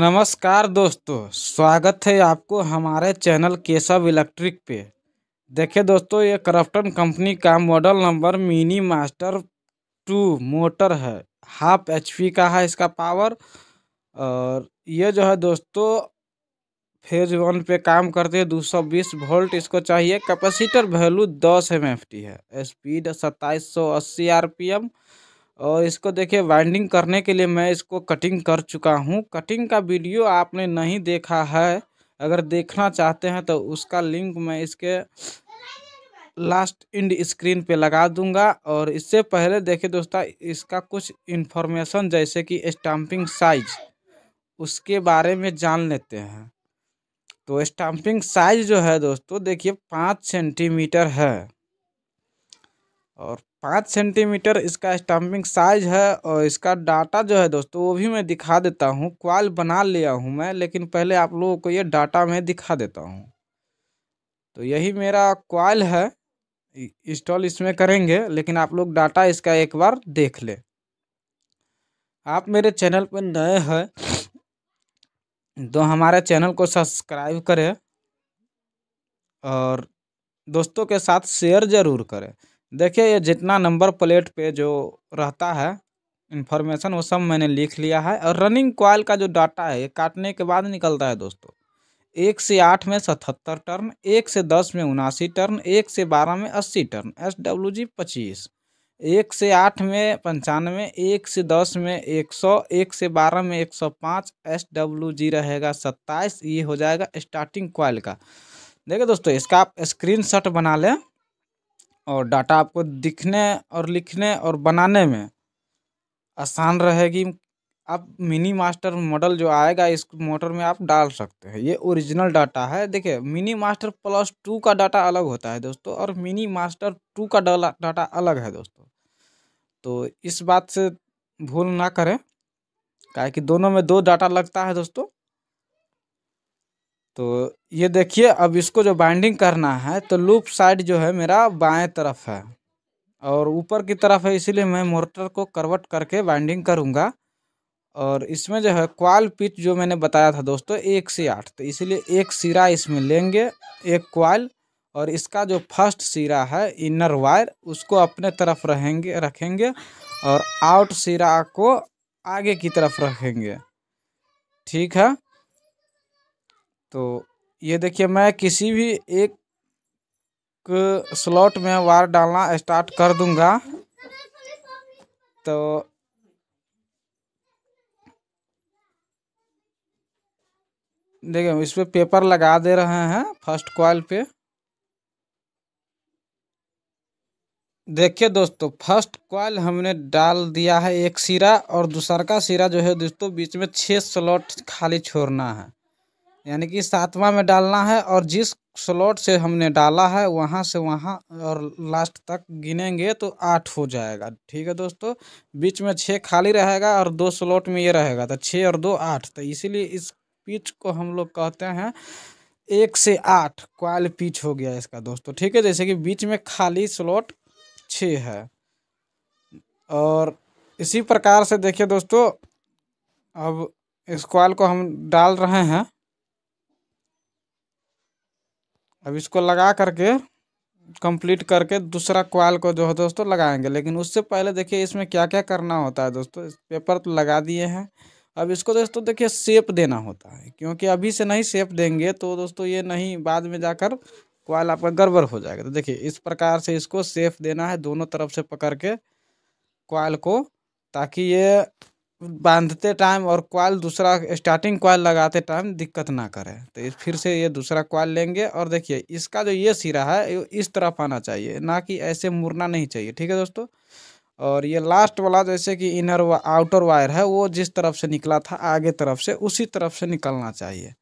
नमस्कार दोस्तों स्वागत है आपको हमारे चैनल केशव इलेक्ट्रिक पे देखिए दोस्तों ये करप्टन कंपनी का model number mini master two motor है हाफ एच का है इसका पावर और ये जो है दोस्तों फेज वन पे काम करते हैं 220 वोल्ट इसको चाहिए कैपेसिटर वैल्यू 10 एम है स्पीड सत्ताईस 2780 आरपीएम और इसको देखिए वाइंडिंग करने के लिए मैं इसको कटिंग कर चुका हूँ कटिंग का वीडियो आपने नहीं देखा है अगर देखना चाहते हैं तो उसका लिंक मैं इसके लास्ट इंड स्क्रीन पे लगा दूंगा और इससे पहले देखिए दोस्तों इसका कुछ इन्फॉर्मेशन जैसे कि स्टाम्पिंग साइज उसके बारे में जान लेते हैं तो स्टाम्पिंग साइज जो है दोस्तों देखिए पाँच सेंटीमीटर है और पाँच सेंटीमीटर इसका स्टम्पिंग साइज है और इसका डाटा जो है दोस्तों वो भी मैं दिखा देता हूँ क्वाल बना लिया हूँ मैं लेकिन पहले आप लोगों को ये डाटा मैं दिखा देता हूँ तो यही मेरा क्वाल है इंस्टॉल इसमें करेंगे लेकिन आप लोग डाटा इसका एक बार देख ले आप मेरे चैनल पर नए हैं तो हमारे चैनल को सब्सक्राइब करें और दोस्तों के साथ शेयर ज़रूर करें देखिए ये जितना नंबर प्लेट पे जो रहता है इन्फॉर्मेशन वो सब मैंने लिख लिया है और रनिंग कॉयल का जो डाटा है ये काटने के बाद निकलता है दोस्तों एक से आठ में सतहत्तर टर्न एक से दस में उनासी टर्न एक से बारह में अस्सी टर्न एस डब्ल्यू जी पच्चीस एक से आठ में पंचानवे एक से दस में एक सौ एक से बारह में एक सौ पाँच एस डब्ल्यू जी रहेगा सत्ताईस ये हो जाएगा स्टार्टिंग कॉयल का देखिए दोस्तों इसका आप स्क्रीन शॉट बना लें और डाटा आपको दिखने और लिखने और बनाने में आसान रहेगी आप मिनी मास्टर मॉडल जो आएगा इस मोटर में आप डाल सकते हैं ये ओरिजिनल डाटा है देखिए मिनी मास्टर प्लस टू का डाटा अलग होता है दोस्तों और मिनी मास्टर टू का डाटा अलग है दोस्तों तो इस बात से भूल ना करें क्या कि दोनों में दो डाटा लगता है दोस्तों तो ये देखिए अब इसको जो बाइंडिंग करना है तो लूप साइड जो है मेरा बाएं तरफ है और ऊपर की तरफ है इसीलिए मैं मोटर को करवट करके बाइंडिंग करूँगा और इसमें जो है क्वाल पिच जो मैंने बताया था दोस्तों एक से आठ तो इसीलिए एक सिरा इसमें लेंगे एक क्वाल और इसका जो फर्स्ट सिरा है इनर वायर उसको अपने तरफ रहेंगे रखेंगे और आउट सिरा को आगे की तरफ रखेंगे ठीक है तो ये देखिए मैं किसी भी एक स्लॉट में वार डालना स्टार्ट कर दूंगा तो देखिए इस पर पे पेपर लगा दे रहे हैं फर्स्ट कॉल पे देखिए दोस्तों फर्स्ट कॉल हमने डाल दिया है एक सिरा और दूसरा का सिरा जो है दोस्तों बीच में छः स्लॉट खाली छोड़ना है यानी कि सातवां में डालना है और जिस स्लॉट से हमने डाला है वहाँ से वहाँ और लास्ट तक गिनेंगे तो आठ हो जाएगा ठीक है दोस्तों बीच में छः खाली रहेगा और दो स्लॉट में ये रहेगा तो छः और दो आठ तो इसीलिए इस पिच को हम लोग कहते हैं एक से आठ क्वाल पिच हो गया इसका दोस्तों ठीक है जैसे कि बीच में खाली स्लॉट छ है और इसी प्रकार से देखिए दोस्तों अब इस क्वाल को हम डाल रहे हैं अब इसको लगा करके कंप्लीट करके दूसरा क्वाल को जो है दोस्तों लगाएंगे लेकिन उससे पहले देखिए इसमें क्या क्या करना होता है दोस्तों पेपर तो लगा दिए हैं अब इसको दोस्तों देखिए सेप देना होता है क्योंकि अभी से नहीं सेप देंगे तो दोस्तों ये नहीं बाद में जाकर क्वाल आपका गड़बड़ हो जाएगा तो देखिए इस प्रकार से इसको सेफ देना है दोनों तरफ से पकड़ के क्वाल को ताकि ये बांधते टाइम और क्वाल दूसरा स्टार्टिंग क्वाल लगाते टाइम दिक्कत ना करे तो फिर से ये दूसरा क्वाल लेंगे और देखिए इसका जो ये सिरा है इस तरफ आना चाहिए ना कि ऐसे मुड़ना नहीं चाहिए ठीक है दोस्तों और ये लास्ट वाला जैसे कि इनर वा, आउटर वायर है वो जिस तरफ से निकला था आगे तरफ से उसी तरफ से निकलना चाहिए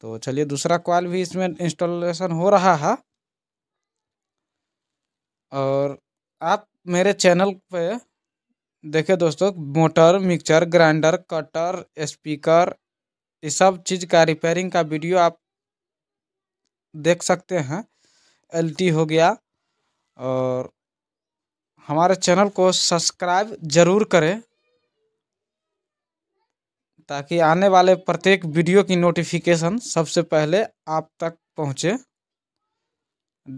तो चलिए दूसरा क्वाल भी इसमें इंस्टॉलेशन हो रहा है और आप मेरे चैनल पर देखिए दोस्तों motor mixer grinder cutter speaker ये सब चीज़ का रिपेयरिंग का वीडियो आप देख सकते हैं एलटी हो गया और हमारे चैनल को सब्सक्राइब जरूर करें ताकि आने वाले प्रत्येक वीडियो की नोटिफिकेशन सबसे पहले आप तक पहुँचे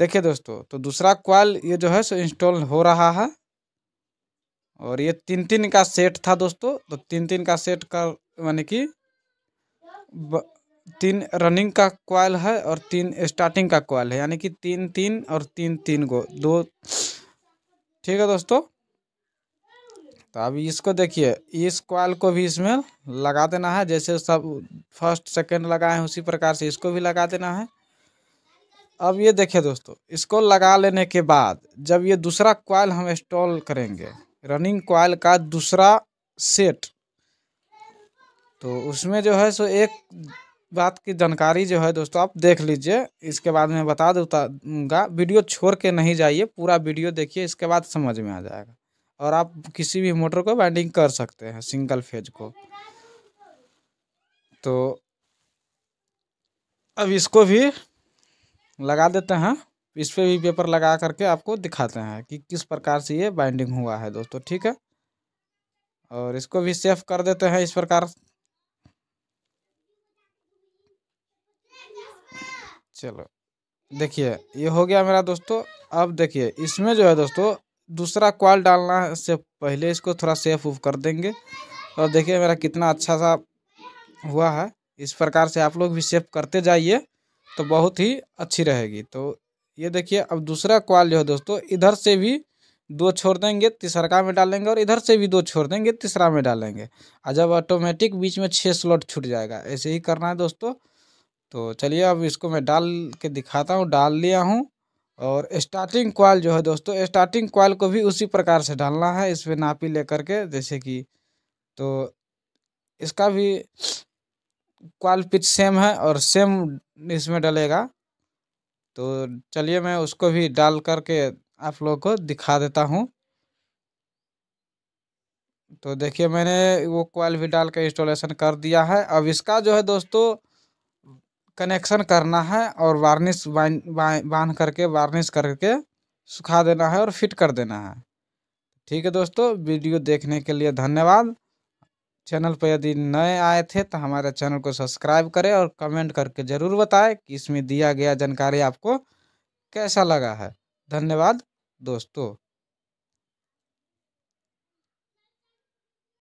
देखिए दोस्तों तो दूसरा क्वाल ये जो है सो इंस्टॉल हो रहा है और ये तीन तीन का सेट था दोस्तों तो तीन तीन का सेट का यानी कि तीन रनिंग का कॉयल है और तीन स्टार्टिंग का कॉयल है यानी कि तीन तीन और तीन तीन गो दो ठीक है दोस्तों तो अब इसको देखिए इस कॉयल को भी इसमें लगा देना है जैसे सब फर्स्ट सेकंड लगाए हैं उसी प्रकार से इसको भी लगा देना है अब ये देखिए दोस्तों इसको लगा लेने के बाद जब ये दूसरा कॉयल हम इंस्टॉल करेंगे रनिंग कॉयल का दूसरा सेट तो उसमें जो है सो एक बात की जानकारी जो है दोस्तों आप देख लीजिए इसके बाद में बता दूंगा वीडियो छोड़ के नहीं जाइए पूरा वीडियो देखिए इसके बाद समझ में आ जाएगा और आप किसी भी मोटर को बाइंडिंग कर सकते हैं सिंगल फेज को तो अब इसको भी लगा देते हैं इस पर भी पेपर लगा करके आपको दिखाते हैं कि किस प्रकार से ये बाइंडिंग हुआ है दोस्तों ठीक है और इसको भी सेफ कर देते हैं इस प्रकार चलो देखिए ये हो गया मेरा दोस्तों अब देखिए इसमें जो है दोस्तों दूसरा क्वाल डालना से पहले इसको थोड़ा सेफ उफ कर देंगे और देखिए मेरा कितना अच्छा सा हुआ है इस प्रकार से आप लोग भी सेफ करते जाइए तो बहुत ही अच्छी रहेगी तो ये देखिए अब दूसरा क्वाल जो है दोस्तों इधर से भी दो छोड़ देंगे तीसरा में डालेंगे और इधर से भी दो छोड़ देंगे तीसरा में डालेंगे और जब ऑटोमेटिक बीच में छः स्लॉट छूट जाएगा ऐसे ही करना है दोस्तों तो चलिए अब इसको मैं डाल के दिखाता हूँ डाल लिया हूँ और स्टार्टिंग क्वाल जो है दोस्तों स्टार्टिंग क्वाल को भी उसी प्रकार से डालना है इसमें नापी ले करके जैसे कि तो इसका भी क्वाल पिच सेम है और सेम इसमें डलेगा तो चलिए मैं उसको भी डाल करके आप लोगों को दिखा देता हूँ तो देखिए मैंने वो कॉल भी डाल के इंस्टॉलेशन कर दिया है अब इसका जो है दोस्तों कनेक्शन करना है और वार्निश बांध करके वार्निश करके सुखा देना है और फिट कर देना है ठीक है दोस्तों वीडियो देखने के लिए धन्यवाद चैनल पर यदि नए आए थे तो हमारे चैनल को सब्सक्राइब करें और कमेंट करके ज़रूर बताएं कि इसमें दिया गया जानकारी आपको कैसा लगा है धन्यवाद दोस्तों